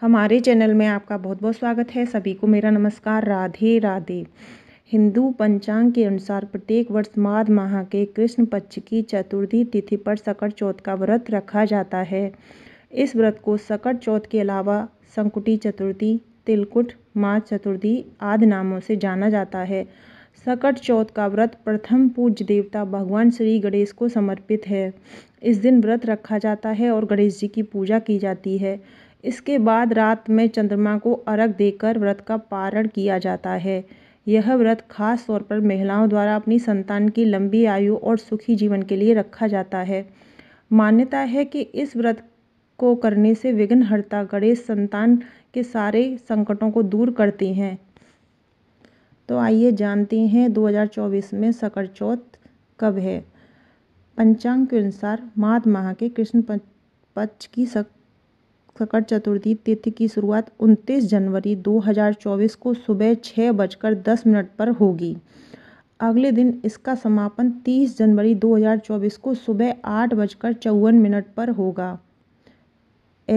हमारे चैनल में आपका बहुत बहुत स्वागत है सभी को मेरा नमस्कार राधे राधे हिंदू पंचांग के अनुसार प्रत्येक वर्ष माध माह के कृष्ण पक्ष की चतुर्थी तिथि पर सकट चौथ का व्रत रखा जाता है इस व्रत को सकट चौथ के अलावा संकुटी चतुर्थी तिलकुट माँ चतुर्थी आदि नामों से जाना जाता है सकट चौथ का व्रत प्रथम पूज देवता भगवान श्री गणेश को समर्पित है इस दिन व्रत रखा जाता है और गणेश जी की पूजा की जाती है इसके बाद रात में चंद्रमा को अर्घ देकर व्रत का पारण किया जाता है यह व्रत खास तौर पर महिलाओं द्वारा अपनी संतान की लंबी आयु और सुखी जीवन के लिए रखा जाता है मान्यता है कि इस व्रत को करने से विघ्नहर्ता गणेश संतान के सारे संकटों को दूर करती हैं तो आइए जानते हैं 2024 में सकर चौथ कब है पंचांग के अनुसार माध माह के कृष्ण पक्ष की सक सकट चतुर्थी तिथि की शुरुआत 29 जनवरी 2024 को सुबह छः बजकर दस मिनट पर होगी अगले दिन इसका समापन 30 जनवरी 2024 को सुबह आठ बजकर चौवन मिनट पर होगा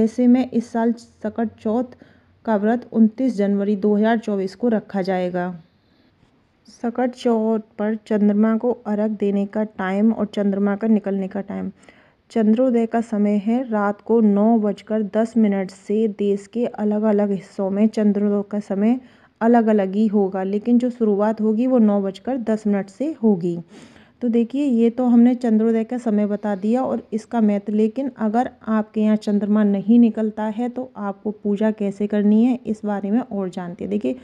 ऐसे में इस साल सकट चौथ का व्रत 29 जनवरी 2024 को रखा जाएगा सकट चौथ पर चंद्रमा को अर्घ देने का टाइम और चंद्रमा का निकलने का टाइम चंद्रोदय का समय है रात को नौ बजकर दस मिनट से देश के अलग अलग हिस्सों में चंद्रोदय का समय अलग अलग ही होगा लेकिन जो शुरुआत होगी वो नौ बजकर दस मिनट से होगी तो देखिए ये तो हमने चंद्रोदय का समय बता दिया और इसका महत्व लेकिन अगर आपके यहाँ चंद्रमा नहीं निकलता है तो आपको पूजा कैसे करनी है इस बारे में और जानते हैं देखिए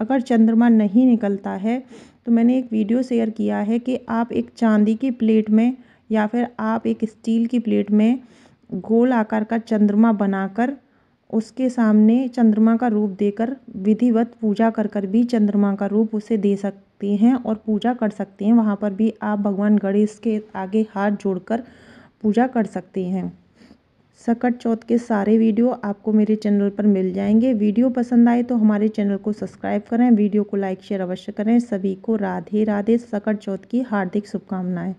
अगर चंद्रमा नहीं निकलता है तो मैंने एक वीडियो शेयर किया है कि आप एक चांदी की प्लेट में या फिर आप एक स्टील की प्लेट में गोल आकार का चंद्रमा बनाकर उसके सामने चंद्रमा का रूप देकर विधिवत पूजा कर कर भी चंद्रमा का रूप उसे दे सकते हैं और पूजा कर सकते हैं वहाँ पर भी आप भगवान गणेश के आगे हाथ जोड़कर पूजा कर सकते हैं सकट चौथ के सारे वीडियो आपको मेरे चैनल पर मिल जाएंगे वीडियो पसंद आए तो हमारे चैनल को सब्सक्राइब करें वीडियो को लाइक शेयर अवश्य करें सभी को राधे राधे सकट चौथ की हार्दिक शुभकामनाएँ